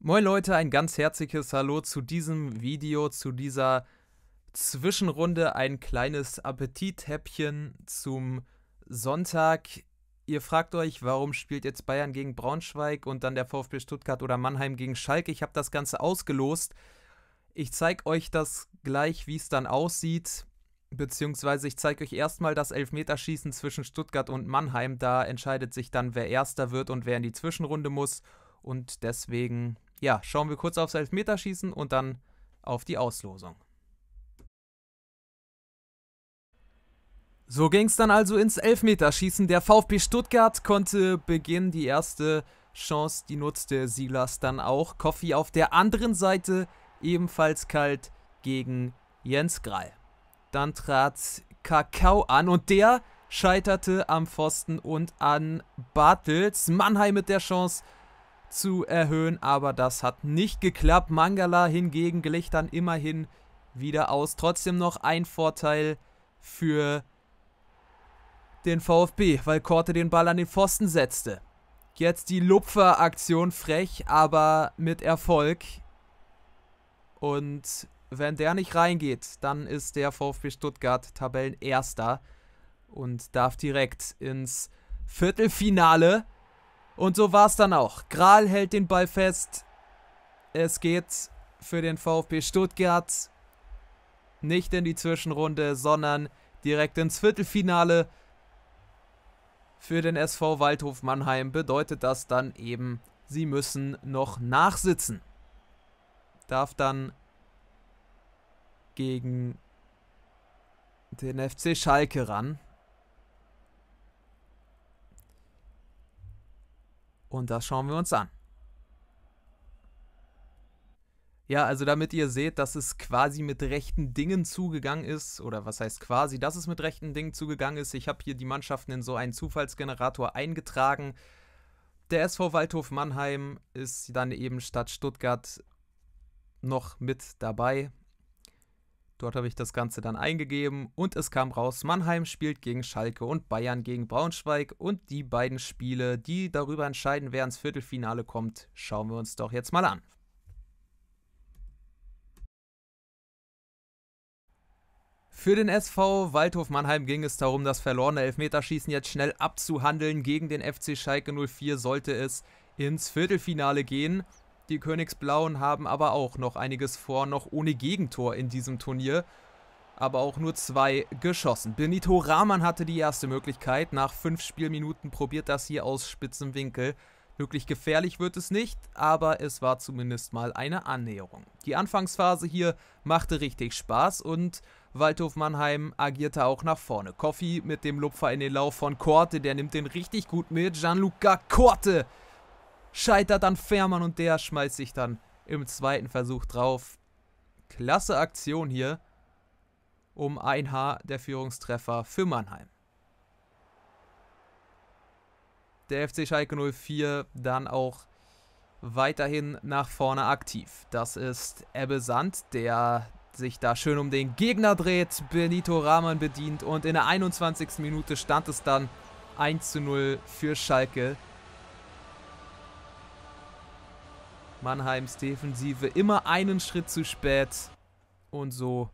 Moin Leute, ein ganz herzliches Hallo zu diesem Video, zu dieser Zwischenrunde, ein kleines Appetithäppchen zum Sonntag. Ihr fragt euch, warum spielt jetzt Bayern gegen Braunschweig und dann der VfB Stuttgart oder Mannheim gegen Schalke? Ich habe das Ganze ausgelost. Ich zeige euch das gleich, wie es dann aussieht. Beziehungsweise ich zeige euch erstmal das Elfmeterschießen zwischen Stuttgart und Mannheim. Da entscheidet sich dann, wer erster wird und wer in die Zwischenrunde muss. Und deswegen ja, schauen wir kurz aufs Elfmeterschießen und dann auf die Auslosung. So ging es dann also ins Elfmeterschießen. Der VfB Stuttgart konnte beginnen. Die erste Chance, die nutzte Silas dann auch. Koffi auf der anderen Seite ebenfalls kalt gegen Jens Greil. Dann trat Kakao an und der scheiterte am Pfosten und an Bartels. Mannheim mit der Chance zu erhöhen, aber das hat nicht geklappt. Mangala hingegen glich dann immerhin wieder aus. Trotzdem noch ein Vorteil für den VfB, weil Korte den Ball an den Pfosten setzte. Jetzt die Lupferaktion frech, aber mit Erfolg. Und wenn der nicht reingeht, dann ist der VfB Stuttgart Tabellenerster und darf direkt ins Viertelfinale. Und so war es dann auch. Kral hält den Ball fest. Es geht für den VfB Stuttgart nicht in die Zwischenrunde, sondern direkt ins Viertelfinale. Für den SV Waldhof Mannheim bedeutet das dann eben, sie müssen noch nachsitzen. Darf dann gegen den FC Schalke ran. Und das schauen wir uns an. Ja, also damit ihr seht, dass es quasi mit rechten Dingen zugegangen ist, oder was heißt quasi, dass es mit rechten Dingen zugegangen ist. Ich habe hier die Mannschaften in so einen Zufallsgenerator eingetragen. Der SV Waldhof Mannheim ist dann eben statt Stuttgart noch mit dabei. Dort habe ich das Ganze dann eingegeben und es kam raus, Mannheim spielt gegen Schalke und Bayern gegen Braunschweig und die beiden Spiele, die darüber entscheiden, wer ins Viertelfinale kommt, schauen wir uns doch jetzt mal an. Für den SV Waldhof Mannheim ging es darum, das verlorene Elfmeterschießen jetzt schnell abzuhandeln. Gegen den FC Schalke 04 sollte es ins Viertelfinale gehen. Die Königsblauen haben aber auch noch einiges vor, noch ohne Gegentor in diesem Turnier. Aber auch nur zwei geschossen. Benito Rahman hatte die erste Möglichkeit. Nach fünf Spielminuten probiert das hier aus spitzem Winkel. Wirklich gefährlich wird es nicht, aber es war zumindest mal eine Annäherung. Die Anfangsphase hier machte richtig Spaß und Waldhof Mannheim agierte auch nach vorne. Koffi mit dem Lupfer in den Lauf von Korte, der nimmt den richtig gut mit. Gianluca Korte Scheitert an Fährmann und der schmeißt sich dann im zweiten Versuch drauf. Klasse Aktion hier. Um ein Haar der Führungstreffer für Mannheim. Der FC Schalke 04 dann auch weiterhin nach vorne aktiv. Das ist Ebbe Sand, der sich da schön um den Gegner dreht, Benito Rahman bedient und in der 21. Minute stand es dann 1 zu 0 für Schalke. Mannheims Defensive immer einen Schritt zu spät und so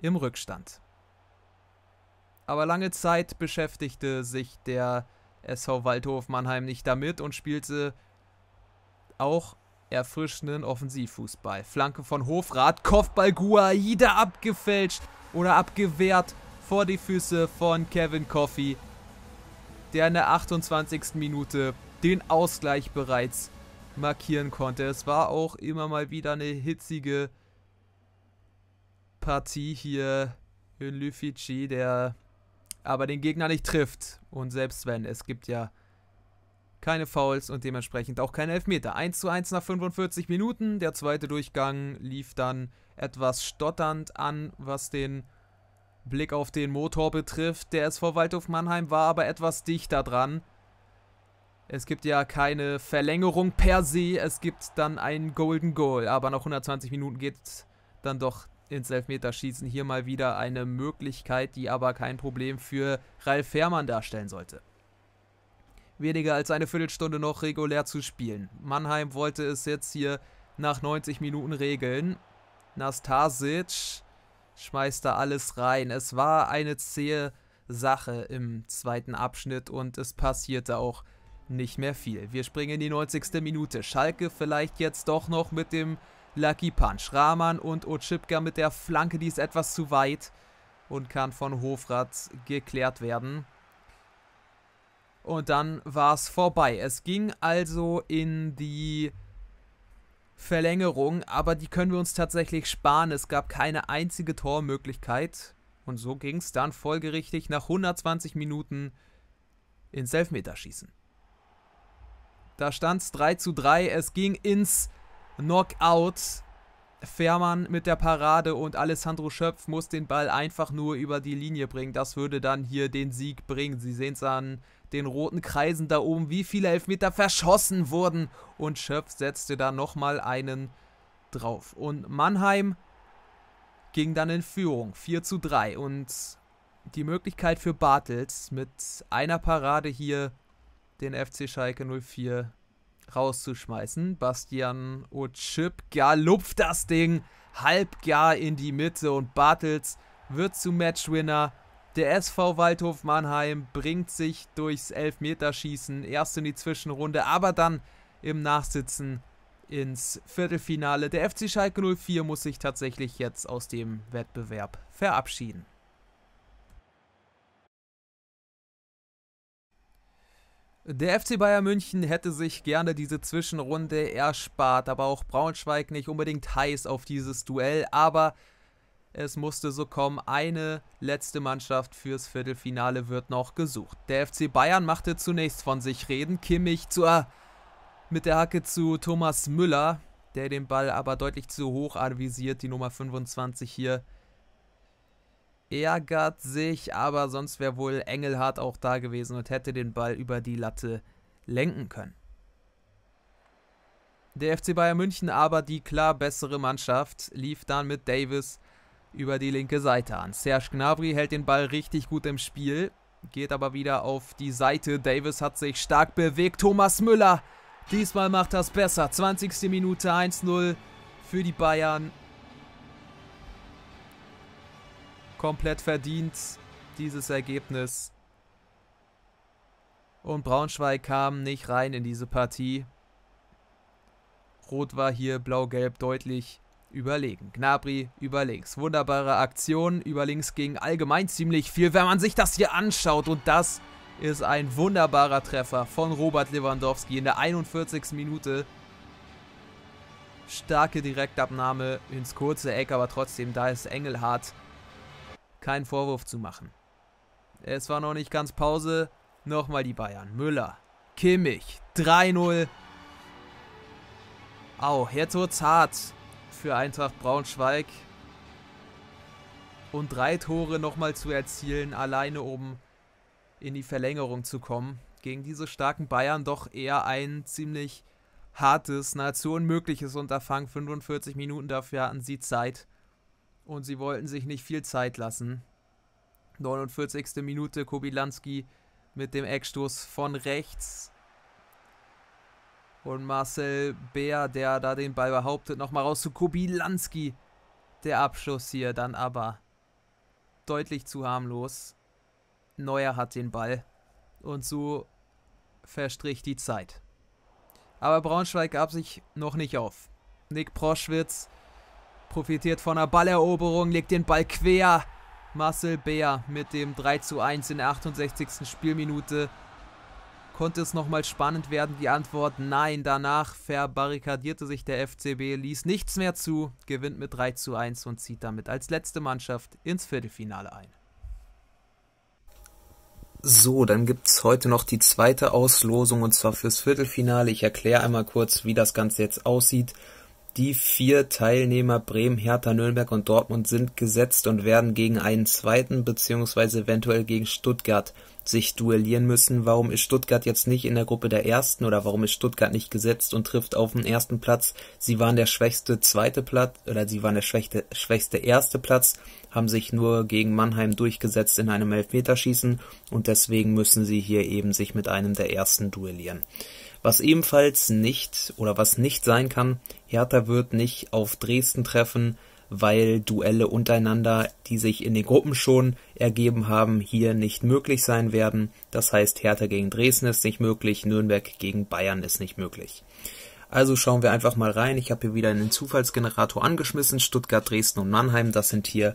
im Rückstand. Aber lange Zeit beschäftigte sich der SV Waldhof Mannheim nicht damit und spielte auch erfrischenden Offensivfußball. Flanke von Hofrat, Kopfball Guaida abgefälscht oder abgewehrt vor die Füße von Kevin Coffey, der in der 28. Minute den Ausgleich bereits markieren konnte. Es war auch immer mal wieder eine hitzige Partie hier in Lüfici, der aber den Gegner nicht trifft. Und selbst wenn, es gibt ja keine Fouls und dementsprechend auch keine Elfmeter. 1 zu 1 nach 45 Minuten. Der zweite Durchgang lief dann etwas stotternd an, was den Blick auf den Motor betrifft. Der SV Waldhof Mannheim war aber etwas dichter dran. Es gibt ja keine Verlängerung per se, es gibt dann ein Golden Goal. Aber nach 120 Minuten geht dann doch ins Elfmeterschießen hier mal wieder eine Möglichkeit, die aber kein Problem für Ralf Fährmann darstellen sollte. Weniger als eine Viertelstunde noch regulär zu spielen. Mannheim wollte es jetzt hier nach 90 Minuten regeln. Nastasic schmeißt da alles rein. Es war eine zähe Sache im zweiten Abschnitt und es passierte auch nicht mehr viel. Wir springen in die 90. Minute. Schalke vielleicht jetzt doch noch mit dem Lucky Punch. Rahman und Otschipka mit der Flanke, die ist etwas zu weit und kann von Hofrat geklärt werden. Und dann war es vorbei. Es ging also in die Verlängerung, aber die können wir uns tatsächlich sparen. Es gab keine einzige Tormöglichkeit. Und so ging es dann folgerichtig nach 120 Minuten ins Elfmeterschießen. Da stand es 3 zu 3. Es ging ins Knockout. Fährmann mit der Parade und Alessandro Schöpf muss den Ball einfach nur über die Linie bringen. Das würde dann hier den Sieg bringen. Sie sehen es an den roten Kreisen da oben, wie viele Elfmeter verschossen wurden. Und Schöpf setzte da nochmal einen drauf. Und Mannheim ging dann in Führung. 4 zu 3. Und die Möglichkeit für Bartels mit einer Parade hier den FC Schalke 04 rauszuschmeißen. Bastian Ochipka lupft das Ding halbgar in die Mitte und Bartels wird zum Matchwinner. Der SV Waldhof Mannheim bringt sich durchs Elfmeterschießen erst in die Zwischenrunde, aber dann im Nachsitzen ins Viertelfinale. Der FC Schalke 04 muss sich tatsächlich jetzt aus dem Wettbewerb verabschieden. Der FC Bayern München hätte sich gerne diese Zwischenrunde erspart, aber auch Braunschweig nicht unbedingt heiß auf dieses Duell, aber es musste so kommen, eine letzte Mannschaft fürs Viertelfinale wird noch gesucht. Der FC Bayern machte zunächst von sich reden, Kimmich zu, äh, mit der Hacke zu Thomas Müller, der den Ball aber deutlich zu hoch anvisiert, die Nummer 25 hier ärgert sich, aber sonst wäre wohl Engelhardt auch da gewesen und hätte den Ball über die Latte lenken können. Der FC Bayern München aber die klar bessere Mannschaft lief dann mit Davis über die linke Seite an. Serge Gnabry hält den Ball richtig gut im Spiel, geht aber wieder auf die Seite. Davis hat sich stark bewegt. Thomas Müller diesmal macht das besser. 20. Minute 1-0 für die Bayern. komplett verdient, dieses Ergebnis. Und Braunschweig kam nicht rein in diese Partie. Rot war hier blau-gelb deutlich überlegen. Gnabri über links. Wunderbare Aktion. Über links ging allgemein ziemlich viel, wenn man sich das hier anschaut. Und das ist ein wunderbarer Treffer von Robert Lewandowski in der 41. Minute. Starke Direktabnahme ins kurze Eck, aber trotzdem, da ist Engelhardt keinen Vorwurf zu machen. Es war noch nicht ganz Pause. Nochmal die Bayern. Müller, Kimmich, 3-0. Au, jetzt wird's hart für Eintracht Braunschweig. Und drei Tore nochmal zu erzielen, alleine um in die Verlängerung zu kommen. Gegen diese starken Bayern doch eher ein ziemlich hartes, nahezu unmögliches Unterfangen. 45 Minuten dafür hatten sie Zeit. Und sie wollten sich nicht viel Zeit lassen. 49. Minute Kobilanski mit dem Eckstoß von rechts. Und Marcel Bär, der da den Ball behauptet, nochmal raus zu Kobilanski. Der Abschluss hier dann aber deutlich zu harmlos. Neuer hat den Ball. Und so verstrich die Zeit. Aber Braunschweig gab sich noch nicht auf. Nick Proschwitz profitiert von einer Balleroberung, legt den Ball quer. Marcel Beer mit dem 3 zu 1 in der 68. Spielminute. Konnte es nochmal spannend werden? Die Antwort nein. Danach verbarrikadierte sich der FCB, ließ nichts mehr zu, gewinnt mit 3 zu 1 und zieht damit als letzte Mannschaft ins Viertelfinale ein. So, dann gibt es heute noch die zweite Auslosung und zwar fürs Viertelfinale. Ich erkläre einmal kurz, wie das Ganze jetzt aussieht. Die vier Teilnehmer Bremen, Hertha, Nürnberg und Dortmund sind gesetzt und werden gegen einen zweiten beziehungsweise eventuell gegen Stuttgart sich duellieren müssen. Warum ist Stuttgart jetzt nicht in der Gruppe der Ersten oder warum ist Stuttgart nicht gesetzt und trifft auf den ersten Platz? Sie waren der schwächste zweite Platz oder sie waren der schwächste, schwächste erste Platz, haben sich nur gegen Mannheim durchgesetzt in einem Elfmeterschießen und deswegen müssen sie hier eben sich mit einem der Ersten duellieren. Was ebenfalls nicht oder was nicht sein kann, Hertha wird nicht auf Dresden treffen, weil Duelle untereinander, die sich in den Gruppen schon ergeben haben, hier nicht möglich sein werden. Das heißt, Hertha gegen Dresden ist nicht möglich, Nürnberg gegen Bayern ist nicht möglich. Also schauen wir einfach mal rein. Ich habe hier wieder einen Zufallsgenerator angeschmissen. Stuttgart, Dresden und Mannheim, das sind hier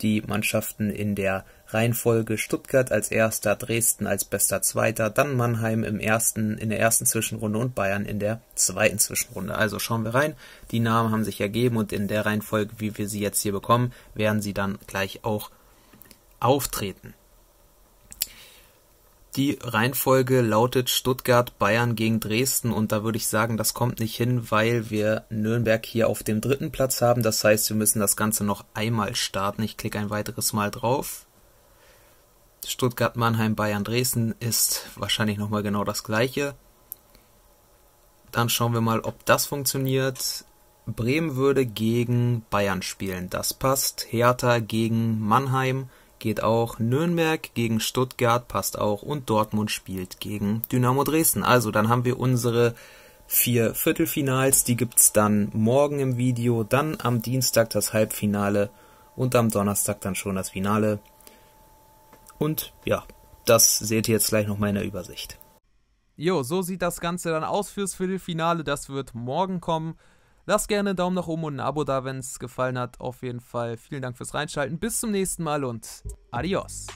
die Mannschaften in der Reihenfolge Stuttgart als Erster, Dresden als bester Zweiter, dann Mannheim im ersten, in der ersten Zwischenrunde und Bayern in der zweiten Zwischenrunde. Also schauen wir rein. Die Namen haben sich ergeben und in der Reihenfolge, wie wir sie jetzt hier bekommen, werden sie dann gleich auch auftreten. Die Reihenfolge lautet Stuttgart, Bayern gegen Dresden und da würde ich sagen, das kommt nicht hin, weil wir Nürnberg hier auf dem dritten Platz haben. Das heißt, wir müssen das Ganze noch einmal starten. Ich klicke ein weiteres Mal drauf. Stuttgart, Mannheim, Bayern, Dresden ist wahrscheinlich nochmal genau das gleiche. Dann schauen wir mal, ob das funktioniert. Bremen würde gegen Bayern spielen, das passt. Hertha gegen Mannheim geht auch. Nürnberg gegen Stuttgart passt auch. Und Dortmund spielt gegen Dynamo Dresden. Also dann haben wir unsere vier Viertelfinals. Die gibt's dann morgen im Video. Dann am Dienstag das Halbfinale und am Donnerstag dann schon das Finale. Und ja, das seht ihr jetzt gleich noch mal in der Übersicht. Jo, so sieht das Ganze dann aus fürs Viertelfinale. Das wird morgen kommen. Lasst gerne einen Daumen nach oben und ein Abo da, wenn es gefallen hat. Auf jeden Fall vielen Dank fürs Reinschalten. Bis zum nächsten Mal und adios.